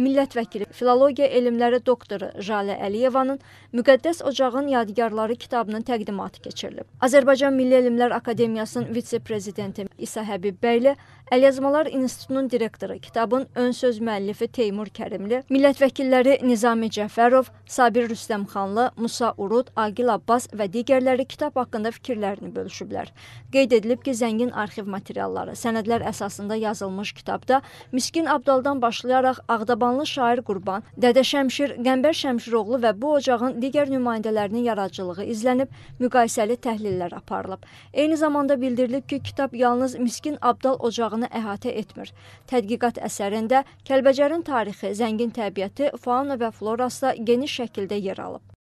millət vəkili, filologiya elmləri doktoru Jalə Əliyevanın Müqəddəs Ocağın Yadigarları kitabının təqdimatı keçirilib. Azərbaycan Milli Elmlər Akademiyasının vitse-prezidenti İsa Həbib bəylə Əlyazmalar İnstitutunun direktoru kitabın ön söz müəllifi Teymur Kərimli, millət vəkilləri Nizami Cəfərov, Sabir Rüstəmxanlı, Musa Urud, Aqil Abbas və digərləri kitab haqqında fikirlərini bölüşüblər. Qeyd edilib ki, zəngin arxiv materialları, sənədlər əsasında yazılmış kitabda Miskin Abdaldan başlayaraq Ağdaban Muğanlı şair Qurban, Dədə Şəmşir, Qəmbər Şəmşiroğlu və bu ocağın digər nümayəndələrinin yaradıcılığı izlənib, müqayisəli təhlillər aparılıb. Eyni zamanda bildirilib ki, kitab yalnız Miskin Abdal ocağını əhatə etmir. Tədqiqat əsərində Kəlbəcərin tarixi, zəngin təbiəti, fauna və florası da geniş şəkildə yer alıb.